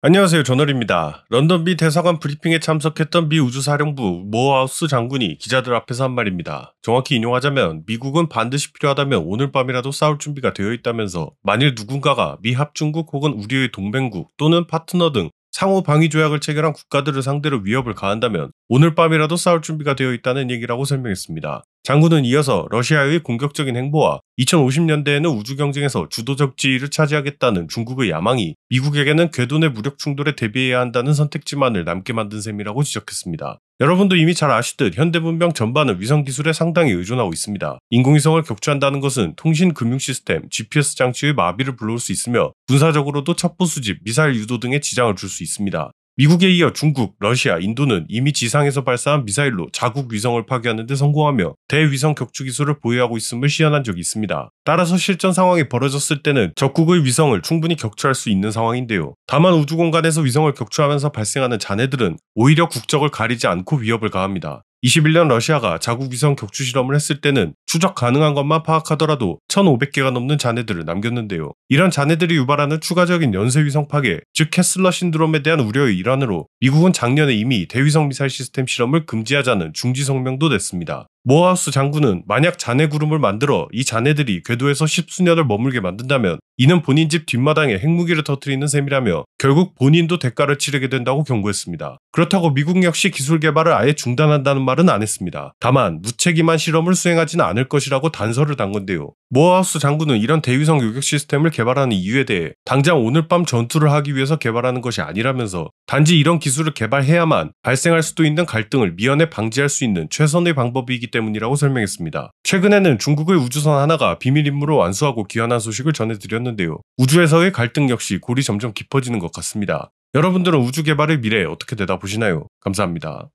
안녕하세요. 저널입니다. 런던 미 대사관 브리핑에 참석했던 미 우주사령부 모하우스 장군이 기자들 앞에서 한 말입니다. 정확히 인용하자면 미국은 반드시 필요하다면 오늘 밤이라도 싸울 준비가 되어 있다면서 만일 누군가가 미 합중국 혹은 우리의 동맹국 또는 파트너 등 상호 방위 조약을 체결한 국가들을 상대로 위협을 가한다면 오늘 밤이라도 싸울 준비가 되어 있다는 얘기라고 설명했습니다. 장군은 이어서 러시아의 공격적인 행보와 2050년대에는 우주 경쟁에서 주도적 지위를 차지하겠다는 중국의 야망이 미국에게는 궤도내 무력 충돌에 대비해야 한다는 선택지만을 남게 만든 셈이라고 지적했습니다. 여러분도 이미 잘 아시듯 현대 문명 전반은 위성 기술에 상당히 의존하고 있습니다. 인공위성을 격추한다는 것은 통신 금융 시스템, GPS 장치의 마비를 불러올 수 있으며 군사적으로도 첩보 수집, 미사일 유도 등의 지장을 줄 수 있습니다. 미국에 이어 중국, 러시아, 인도는 이미 지상에서 발사한 미사일로 자국 위성을 파괴하는 데 성공하며 대위성 격추 기술을 보유하고 있음을 시연한 적이 있습니다. 따라서 실전 상황이 벌어졌을 때는 적국의 위성을 충분히 격추할 수 있는 상황인데요. 다만 우주 공간에서 위성을 격추하면서 발생하는 잔해들은 오히려 국적을 가리지 않고 위협을 가합니다. 21년 러시아가 자국 위성 격추 실험을 했을 때는 추적 가능한 것만 파악하더라도 1,500개가 넘는 잔해들을 남겼는데요. 이런 잔해들이 유발하는 추가적인 연쇄 위성 파괴, 즉 캐슬러 신드롬에 대한 우려의 일환으로 미국은 작년에 이미 대위성 미사일 시스템 실험을 금지하자는 중지 성명도 냈습니다. 모하우스 장군은 만약 잔해 구름을 만들어 이 잔해들이 궤도에서 십수년을 머물게 만든다면 이는 본인 집 뒷마당에 핵무기를 터뜨리는 셈이라며 결국 본인도 대가를 치르게 된다고 경고했습니다. 그렇다고 미국 역시 기술 개발을 아예 중단한다는 말은 안 했습니다. 다만 무책임한 실험을 수행하지는 않을 것이라고 단서를 단 건데요. 모하우스 장군은 이런 대위성 요격 시스템을 개발하는 이유에 대해 당장 오늘 밤 전투를 하기 위해서 개발하는 것이 아니라면서 단지 이런 기술을 개발해야만 발생할 수도 있는 갈등을 미연에 방지할 수 있는 최선의 방법이기 때문이라고 설명했습니다. 최근에는 중국의 우주선 하나가 비밀 임무로 완수하고 귀환한 소식을 전해드렸는데요. 우주에서의 갈등 역시 골이 점점 깊어지는 것 같습니다. 여러분들은 우주 개발의 미래에 어떻게 되다 보시나요? 감사합니다.